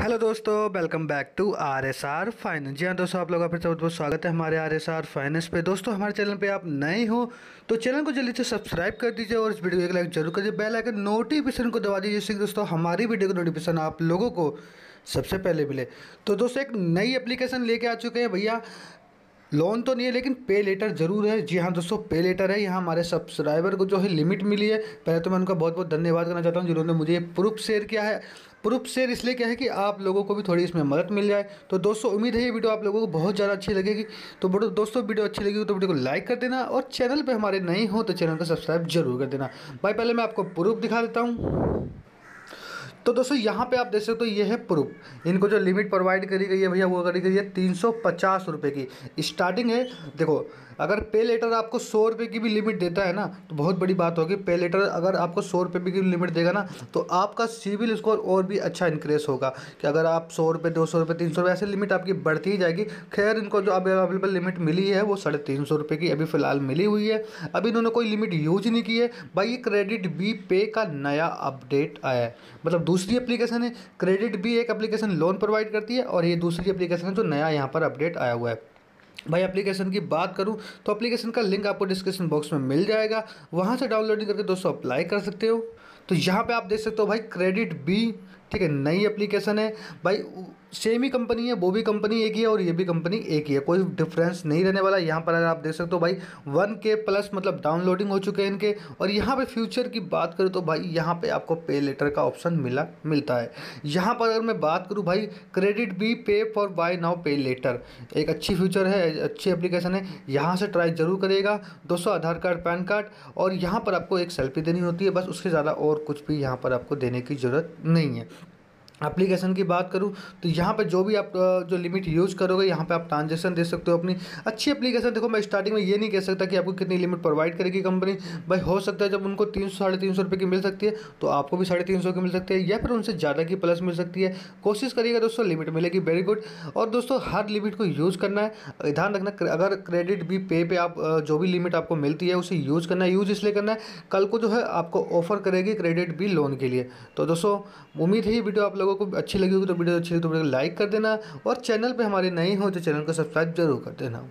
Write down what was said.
hello दोस्तों welcome back to R S R finance जी हाँ दोस्तों आप लोगों का फिर से बहुत बहुत स्वागत है हमारे आर एस आर फाइनेंस पे दोस्तों हमारे चैनल पे आप नए हो तो चैनल को जल्दी से सब्सक्राइब कर दीजिए और इस वीडियो को एक लाइक जरूर कर दीजिए बेल आइकन नोटिफिकेशन को दबा दीजिए जिससे दोस्तों हमारी वीडियो का नोटिफिकेशन आप लोगों को सबसे पहले मिले तो दोस्तों एक नई एप्लीकेशन लेके आ चुके हैं भैया लोन तो नहीं है लेकिन पे लेटर ज़रूर है जी हाँ दोस्तों पे लेटर है यहाँ हमारे सब्सक्राइबर को जो है लिमिट मिली है पहले तो मैं उनका बहुत बहुत धन्यवाद करना चाहता हूँ जिन्होंने मुझे प्रूफ शेयर किया है प्रूफ शेयर इसलिए क्या है कि आप लोगों को भी थोड़ी इसमें मदद मिल जाए तो दोस्तों उम्मीद है ये वीडियो आप लोगों को बहुत ज़्यादा अच्छी लगेगी तो दोस्तों वीडियो अच्छी लगेगी तो वीडियो को लाइक कर देना और चैनल पर हमारे नहीं हो तो चैनल को सब्सक्राइब जरूर कर देना भाई पहले मैं आपको प्रूफ दिखा देता हूँ तो दोस्तों यहाँ पे आप देख सकते हो ये है प्रूफ इनको जो लिमिट प्रोवाइड करी गई है भैया वो करी गई है तीन सौ पचास रुपये की स्टार्टिंग है देखो अगर पे लेटर आपको सौ रुपये की भी लिमिट देता है ना तो बहुत बड़ी बात होगी पे लेटर अगर आपको सौ रुपये की लिमिट देगा ना तो आपका सिविल स्कोर और भी अच्छा इंक्रीज होगा कि अगर आप सौ रुपये दो सौ रुपये तीन सौ रुपये ऐसे लिमिट आपकी बढ़ती ही जाएगी खैर इनको जो अवेलेबल लिमिट मिली है वो साढ़े तीन सौ रुपये की अभी फ़िलहाल मिली हुई है अभी इन्होंने कोई लिमिट यूज नहीं की है भाई ये क्रेडिट बी पे का नया अपडेट आया है मतलब दूसरी एप्लीकेशन है क्रेडिट बी एक एप्लीकेशन लोन प्रोवाइड करती है और ये दूसरी एप्लीकेशन है जो नया यहाँ पर अपडेट आया हुआ है भाई एप्लीकेशन की बात करूं तो एप्लीकेशन का लिंक आपको डिस्क्रिप्शन बॉक्स में मिल जाएगा वहां से डाउनलोडिंग करके दोस्तों अप्लाई कर सकते हो तो यहाँ पे आप देख सकते हो भाई क्रेडिट बी ठीक है नई एप्लीकेशन है भाई सेम ही कंपनी है वो भी कंपनी एक ही है और ये भी कंपनी एक ही है कोई डिफरेंस नहीं रहने वाला यहाँ पर अगर आप देख सकते हो भाई वन के प्लस मतलब डाउनलोडिंग हो चुके हैं इनके और यहाँ पे फ्यूचर की बात करूँ तो भाई यहाँ पे आपको पे लेटर का ऑप्शन मिला मिलता है यहाँ पर अगर मैं बात करूँ भाई क्रेडिट बी पे for buy now pay later एक अच्छी फ्यूचर है अच्छी एप्लीकेशन है यहाँ से ट्राई जरूर करेगा दोस्तों आधार कार्ड पैन कार्ड और यहाँ पर आपको एक सेल्फी देनी होती है बस उससे ज़्यादा और और कुछ भी यहाँ पर आपको देने की ज़रूरत नहीं है एप्लीकेशन की बात करूँ तो यहाँ पर जो भी आप जो लिमिट यूज़ करोगे यहाँ पे आप ट्रांजेक्शन दे सकते हो अपनी अच्छी एप्लीकेशन देखो मैं स्टार्टिंग में ये नहीं कह सकता कि आपको कितनी लिमिट प्रोवाइड करेगी कंपनी भाई हो सकता है जब उनको तीन सौ साढ़े तीन सौ रुपये की मिल सकती है तो आपको भी साढ़े तीन सौ की मिल सकती है या फिर उनसे ज़्यादा की प्लस मिल सकती है कोशिश करिएगा दोस्तों लिमिट मिलेगी वेरी गुड और दोस्तों हर लिमिट को यूज़ करना है ध्यान रखना अगर क्रेडिट भी पे पे आप जो भी लिमिट आपको मिलती है उसे यूज़ करना है यूज़ इसलिए करना है कल को जो है आपको ऑफर करेगी क्रेडिट भी लोन के लिए तो दोस्तों उम्मीद है ये वीडियो आप लोग लोगों को अच्छी लगी होगी तो वीडियो अच्छी लगी तो वीडियो को लाइक कर देना और चैनल पर हमारे नए हो तो चैनल को सब्सक्राइब जरूर कर देना